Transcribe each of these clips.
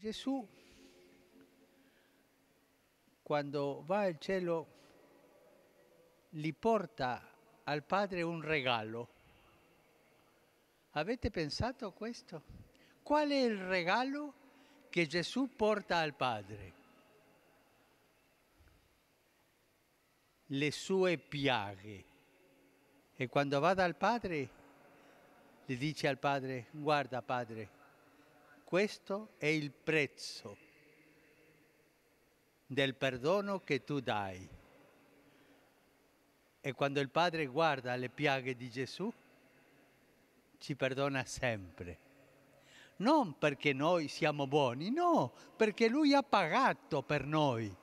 Gesù, quando va al cielo, gli porta al Padre un regalo. Avete pensato a questo? Qual è il regalo che Gesù porta al Padre? Le sue piaghe. E quando va dal Padre, gli dice al Padre, guarda Padre, questo è il prezzo del perdono che tu dai. E quando il Padre guarda le piaghe di Gesù, ci perdona sempre. Non perché noi siamo buoni, no, perché Lui ha pagato per noi.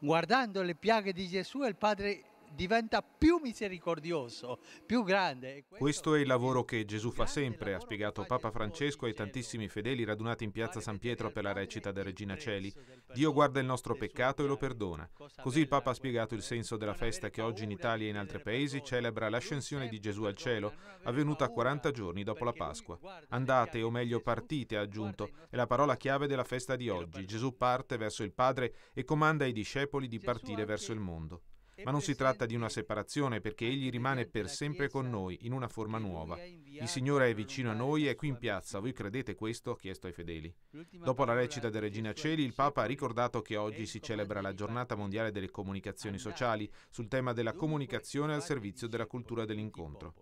Guardando le piaghe di Gesù, il Padre diventa più misericordioso, più grande. Questo è il lavoro che Gesù fa sempre, ha spiegato Papa Francesco ai tantissimi fedeli radunati in piazza San Pietro per la recita da Regina Celi. Dio guarda il nostro peccato e lo perdona. Così il Papa ha spiegato il senso della festa che oggi in Italia e in altri paesi celebra l'ascensione di Gesù al cielo, avvenuta 40 giorni dopo la Pasqua. Andate, o meglio partite, ha aggiunto, è la parola chiave della festa di oggi. Gesù parte verso il Padre e comanda ai discepoli di partire verso il mondo. Ma non si tratta di una separazione perché Egli rimane per sempre con noi in una forma nuova. Il Signore è vicino a noi, è qui in piazza. Voi credete questo? ha chiesto ai fedeli. Dopo la recita del Regina Celi, il Papa ha ricordato che oggi ecco si celebra la giornata mondiale delle comunicazioni sociali sul tema della comunicazione al servizio della cultura dell'incontro.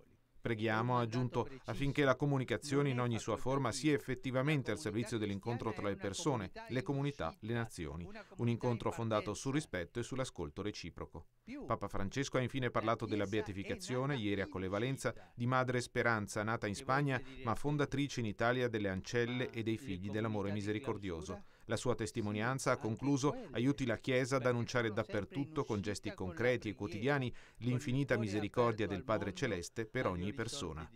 Preghiamo, ha aggiunto, affinché la comunicazione in ogni sua forma sia effettivamente al servizio dell'incontro tra le persone, le comunità, le nazioni. Un incontro fondato sul rispetto e sull'ascolto reciproco. Papa Francesco ha infine parlato della beatificazione, ieri a Colevalenza, di Madre Speranza, nata in Spagna ma fondatrice in Italia delle ancelle e dei figli dell'amore misericordioso. La sua testimonianza, ha concluso, aiuti la Chiesa ad annunciare dappertutto, con gesti concreti e quotidiani, l'infinita misericordia del Padre Celeste per ogni persona.